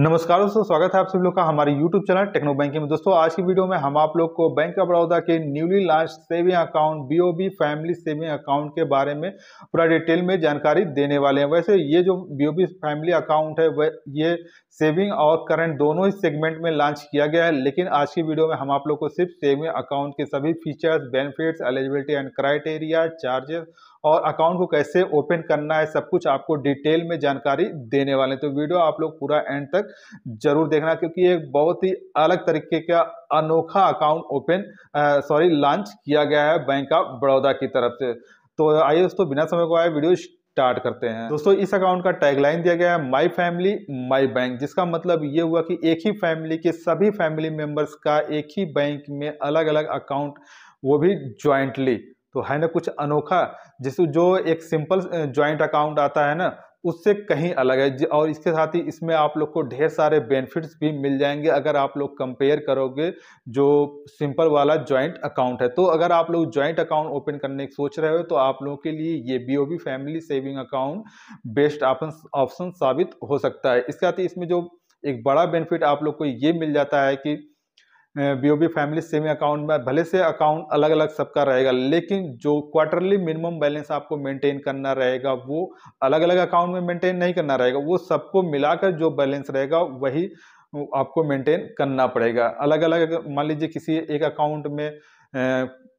नमस्कार दोस्तों स्वागत है आप सभी लोग का हमारे YouTube चैनल टेक्नो बैंकिंग में दोस्तों आज की वीडियो में हम आप लोग को बैंक ऑफ बड़ौदा के newly launch saving account BOB family saving account के बारे में पूरा डिटेल में जानकारी देने वाले हैं वैसे ये जो बीओबी फैमिली अकाउंट है वह ये सेविंग और करंट दोनों ही सेगमेंट में लॉन्च किया गया है लेकिन आज की वीडियो में हम आप लोग को सिर्फ सेविंग अकाउंट के सभी features benefits eligibility and criteria charges और अकाउंट को कैसे ओपन करना है सब कुछ आपको डिटेल में जानकारी देने वाले हैं तो वीडियो आप लोग पूरा एंड तक तक जरूर देखना क्योंकि एक बहुत ही अलग तरीके का अनोखा अकाउंट ओपन सॉरी लॉन्च किया गया है बैंक ऑफ बड़ौदा की तरफ से तो आइए दोस्तों बिना समय को आए वीडियो स्टार्ट करते हैं दोस्तों इस अकाउंट का टैगलाइन दिया गया है माय फैमिली माय बैंक जिसका मतलब ये हुआ कि एक ही फैमिली के सभी फैमिली मेंबर्स का एक ही बैंक में अलग अलग अकाउंट वो भी ज्वाइंटली तो है ना कुछ अनोखा जिस जो एक सिंपल ज्वाइंट अकाउंट आता है ना उससे कहीं अलग है और इसके साथ ही इसमें आप लोग को ढेर सारे बेनिफिट्स भी मिल जाएंगे अगर आप लोग कंपेयर करोगे जो सिंपल वाला जॉइंट अकाउंट है तो अगर आप लोग जॉइंट अकाउंट ओपन करने की सोच रहे हो तो आप लोगों के लिए ये B family saving account best option साबित हो सकता है इसके साथ ही इसमें जो एक बड़ा बेनिफिट आप लोग को ये मिल जाता है कि बीओबी फैमिली सेविंग अकाउंट में भले से अकाउंट अलग अलग सबका रहेगा लेकिन जो क्वार्टरली मिनिमम बैलेंस आपको मेंटेन करना रहेगा वो अलग अलग अकाउंट में मेंटेन नहीं करना रहेगा वो सबको मिलाकर जो बैलेंस रहेगा वही आपको मेंटेन करना पड़ेगा अलग अलग मान लीजिए किसी एक अकाउंट में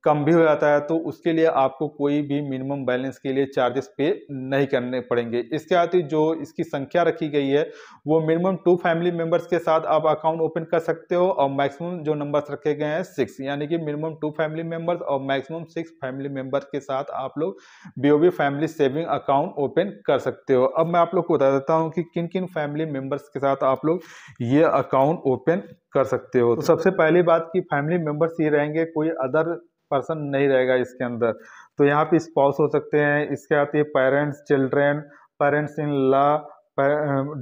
कम भी हो जाता है तो उसके लिए आपको कोई भी मिनिमम बैलेंस के लिए चार्जेस पे नहीं करने पड़ेंगे इसके साथ ही जो इसकी संख्या रखी गई है वो मिनिमम टू फैमिली मेंबर्स के साथ आप अकाउंट ओपन कर सकते हो और मैक्सिमम जो नंबर्स रखे गए हैं सिक्स यानी कि मिनिमम टू फैमिली मेंबर्स और मैक्सिमम सिक्स फैमिली मेंबर्स के साथ आप लोग B family saving account open कर सकते हो अब मैं आप लोग को बता देता हूँ कि किन किन फैमिली मेम्बर्स के साथ आप लोग ये अकाउंट ओपन कर सकते हो तो सबसे पहली बात कि फैमिली मेंबर्स ये रहेंगे कोई अदर पर्सन नहीं रहेगा इसके अंदर तो यहाँ पे स्पाउस हो सकते हैं इसके आते हैं parents children parents in law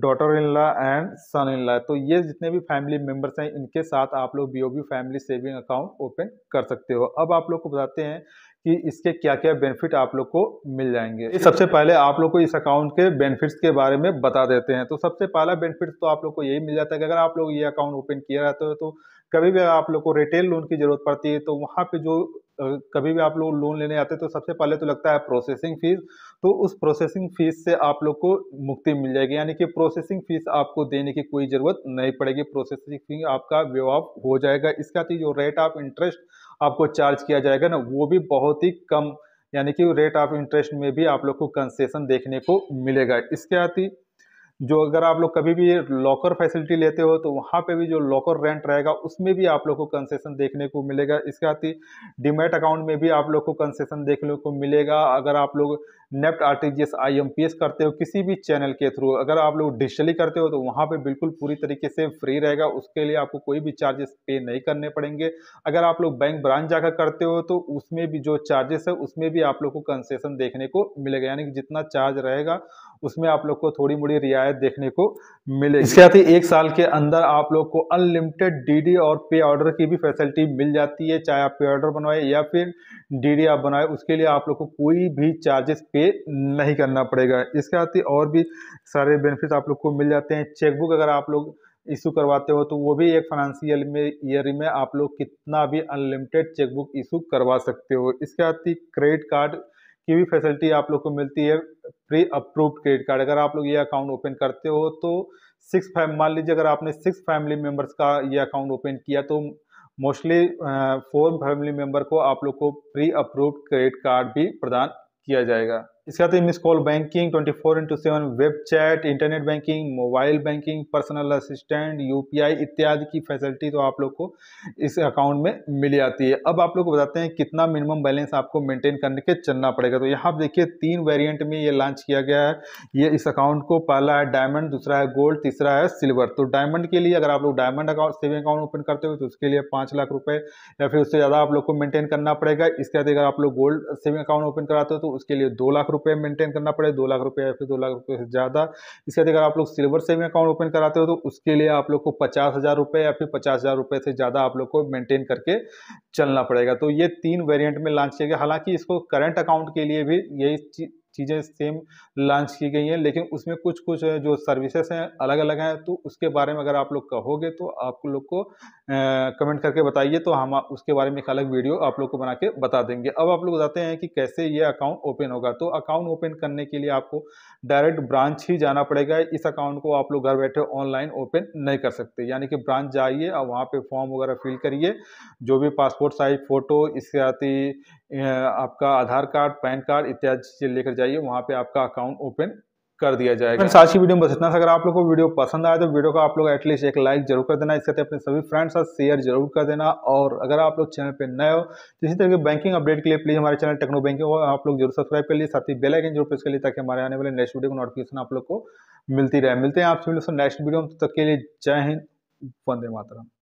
daughter in law and son in law तो ये जितने भी फैमिली मेम्बर्स हैं इनके साथ आप लोग B family saving account open कर सकते हो अब आप लोग को बताते हैं कि इसके क्या क्या बेनिफिट आप लोग को मिल जाएंगे सबसे पहले आप लोग को इस अकाउंट के बेनिफिट्स के बारे में बता देते हैं तो सबसे पहला बेनिफिट तो आप लोग को यही मिल जाता है कि अगर आप लोग ये अकाउंट ओपन किया रहते हो तो कभी भी आप लोग को रिटेल लोन की जरूरत पड़ती है तो वहाँ पे जो कभी भी आप लोग लोन लेने आते हैं तो सबसे पहले तो लगता है प्रोसेसिंग फ़ीस तो उस प्रोसेसिंग फ़ीस से आप लोग को मुक्ति मिल जाएगी यानी कि प्रोसेसिंग फ़ीस आपको देने की कोई ज़रूरत नहीं पड़ेगी प्रोसेसिंग फ़ीस आपका व्यवहार हो जाएगा इसका जो रेट ऑफ इंटरेस्ट आपको चार्ज किया जाएगा ना वो भी बहुत ही कम यानी कि रेट ऑफ इंटरेस्ट में भी आप लोग को कंसेशन देखने को मिलेगा इसके आती जो अगर आप लोग कभी भी लॉकर फैसिलिटी लेते हो तो वहाँ पे भी जो लॉकर रेंट रहेगा उसमें भी आप लोग को कंसेशन देखने को मिलेगा इसके साथ ही डिमेट अकाउंट में भी आप लोग को कंसेशन देखने को मिलेगा अगर आप लोग नेफ्ट आर टी आईएमपीएस करते हो किसी भी चैनल के थ्रू अगर आप लोग डिजिटली करते हो तो वहाँ पे बिल्कुल पूरी तरीके से फ्री रहेगा उसके लिए आपको कोई भी चार्जेस पे नहीं करने पड़ेंगे अगर आप लोग बैंक ब्रांच जाकर करते हो तो उसमें भी जो चार्जेस है उसमें भी आप लोग को कंसेशन देखने को मिलेगा यानी कि जितना चार्ज रहेगा उसमें आप लोग को थोड़ी मोड़ी रियायत देखने को मिलेगी इसके साथ ही एक साल के अंदर आप लोग को अनलिमिटेड डीडी और पे ऑर्डर की भी फैसिलिटी मिल जाती है चाहे आप पे ऑर्डर बनवाए या फिर डीडी आप बनाए उसके लिए आप लोग को कोई भी चार्जेस पे पे नहीं करना पड़ेगा इसके साथ ही और भी सारे बेनिफिट आप लोग को मिल जाते हैं चेकबुक अगर आप लोग इशू करवाते हो तो वो भी एक फाइनेंशियल में ईयर में आप लोग कितना भी अनलिमिटेड चेकबुक इशू करवा सकते हो इसके साथ ही क्रेडिट कार्ड की भी फैसिलिटी आप लोग को मिलती है प्री अप्रूव्ड क्रेडिट कार्ड अगर आप लोग ये अकाउंट ओपन करते हो तो सिक्स फैम मान लीजिए अगर आपने सिक्स फैमिली मेम्बर्स का ये अकाउंट ओपन किया तो मोस्टली फोर फैमिली मेम्बर को आप लोग को प्री अप्रूव्ड क्रेडिट कार्ड भी प्रदान किया जाएगा इसके साथ ही miss call banking twenty four into seven web chat internet banking mobile banking personal assistant UPI इत्यादि की फैसिलिटी तो आप लोग को इस अकाउंट में मिल जाती है अब आप लोग को बताते हैं कितना मिनिमम बैलेंस आपको मेंटेन करने के चलना पड़ेगा तो यहाँ देखिए तीन वेरियंट में ये लॉन्च किया गया है ये इस अकाउंट को पहला है डायमंड दूसरा है गोल्ड तीसरा है सिल्वर तो डायमंड के लिए अगर आप लोग diamond account saving account open करते हो तो उसके लिए पाँच लाख रुपये या फिर उससे ज़्यादा आप लोग को मेंटेन करना पड़ेगा इसके बाद अगर आप लोग गोल्ड सेविंग अकाउंट ओपन कराते हो तो उसके लिए दो लाख रुपये मेंटेन करना पड़े दो लाख रुपये या फिर दो लाख रुपये से ज़्यादा इसके अगर आप लोग सिल्वर सेविंग अकाउंट ओपन कराते हो तो उसके लिए आप लोग को पचास हज़ार रुपये या फिर पचास हज़ार रुपये से ज़्यादा आप लोग को मेंटेन करके चलना पड़ेगा तो ये तीन वेरियंट में लॉन्च किया गया हालांकि इसको करंट अकाउंट के लिए भी यही चीज़ें सेम लॉन्च की गई हैं लेकिन उसमें कुछ कुछ जो सर्विसेज हैं अलग अलग हैं तो उसके बारे में अगर आप लोग कहोगे तो आप लोग को कमेंट करके बताइए तो हम उसके बारे में एक अलग वीडियो आप लोग को बना के बता देंगे अब आप लोग बताते हैं कि कैसे ये अकाउंट ओपन होगा तो अकाउंट ओपन करने के लिए आपको डायरेक्ट ब्रांच ही जाना पड़ेगा इस अकाउंट को आप लोग घर बैठे ऑनलाइन ओपन नहीं कर सकते यानी कि ब्रांच जाइए और वहाँ पर फॉर्म वगैरह फिल करिए जो भी पासपोर्ट साइज फ़ोटो इसके साथ ही आपका आधार कार्ड पैन कार्ड इत्यादि चीज़ें लेकर जाइए वहाँ पे आपका अकाउंट ओपन कर दिया जाएगा फ्रेंड्स आज की वीडियो में बस इतना अगर आप लोगों को वीडियो पसंद आए तो वीडियो को आप लोग एटलीस्ट एक लाइक जरूर कर देना इसके साथ अपने सभी फ्रेंड्स साथ शेयर जरूर कर देना और अगर आप लोग चैनल पे नए हो तो इसी तरह के बैंकिंग अपडेट के लिए प्लीज हमारे चैनल टेक्नो बैंकिंग को आप लोग जरूर सब्सक्राइब कर लिए साथ ही बेलाइकन जरूर प्रेस कर लिए ताकि हमारे आने वाले नेक्स्ट वीडियो को नोटिफिकेशन आप लोग को मिलती रहे मिलते हैं आप सभी लोग नेक्स्ट वीडियो में तब तक के लिए जय हिंद वंदे मातरम